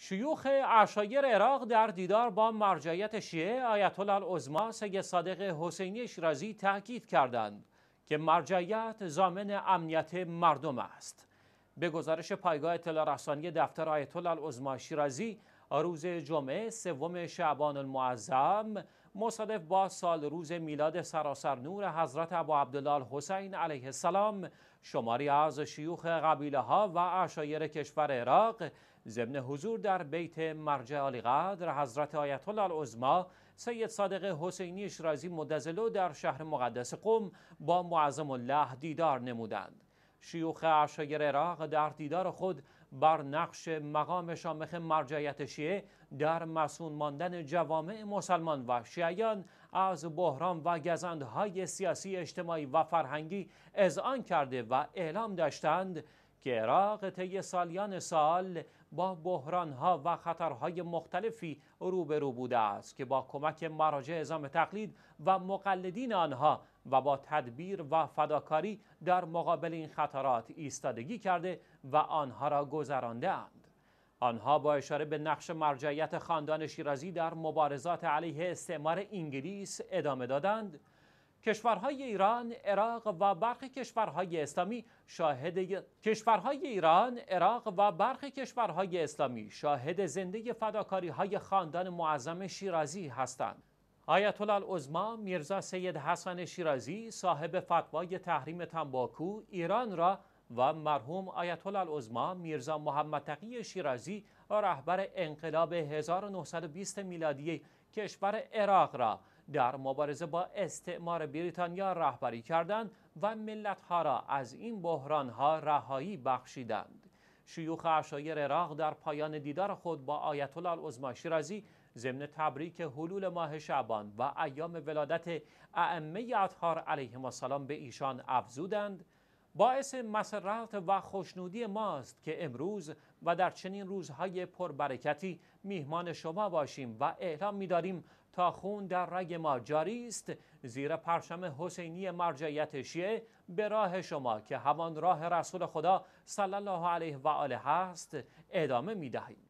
شیوخ اشایر عراق در دیدار با مرجعیت شیعه آیت الله العظما سید صادق حسینی شیرازی تاکید کردند که مرجعیت ضامن امنیت مردم است به گزارش پایگاه اطلاع رسانی دفتر آیت الله شیرازی روز جمعه سوم شعبان المعظم مصادف با سال روز میلاد سراسر نور حضرت ابو عبدالله حسین علیه السلام شماری از شیوخ قبیله ها و عشایر کشور عراق ضمن حضور در بیت مرجع عالیقدر حضرت آیت الله العظما سید صادق حسینی شرازی مدزلو در شهر مقدس قم با معظم الله دیدار نمودند شیوخ عشایر عراق در دیدار خود بر نقش مقام شامخ مرجعیت شیعه در مسون ماندن جوامع مسلمان و شیعیان از بحران و گزندهای سیاسی اجتماعی و فرهنگی اذعان کرده و اعلام داشتند که عراق طی سالیان سال با بحرانها و خطرهای مختلفی روبرو بوده است که با کمک مراجع ازام تقلید و مقلدین آنها و با تدبیر و فداکاری در مقابل این خطرات ایستادگی کرده و آنها را گذرانده اند. آنها با اشاره به نقش مرجعیت خاندان شیرازی در مبارزات علیه استعمار انگلیس ادامه دادند کشورهای ایران، عراق و برخی کشورهای اسلامی شاهد کشورهای ایران، عراق و برخی کشورهای اسلامی شاهد زنده فداکاری های خاندان معظم شیرازی هستند. آیت الله العظما میرزا سید حسن شیرازی صاحب فتوای تحریم تنباکو ایران را و مرحوم آیت الله العظما میرزا محمد تقی شیرازی رهبر انقلاب 1920 میلادی کشور عراق را در مبارزه با استعمار بریتانیا رهبری کردند و ملتها را از این بحرانها رهایی بخشیدند شیوخ عشایر عراق در پایان دیدار خود با آیت الله العظما شیرازی ضمن تبریک حلول ماه شعبان و ایام ولادت ائمه اطهار علیهم السلام به ایشان افزودند باعث مسرت و خوشنودی ماست که امروز و در چنین روزهای پربرکتی میهمان شما باشیم و اعلام می‌داریم تا خون در رگ ما جاری است زیر پرچم حسینی مرجعیت شیعه به راه شما که همان راه رسول خدا صلی الله علیه و آله هست ادامه می‌دهیم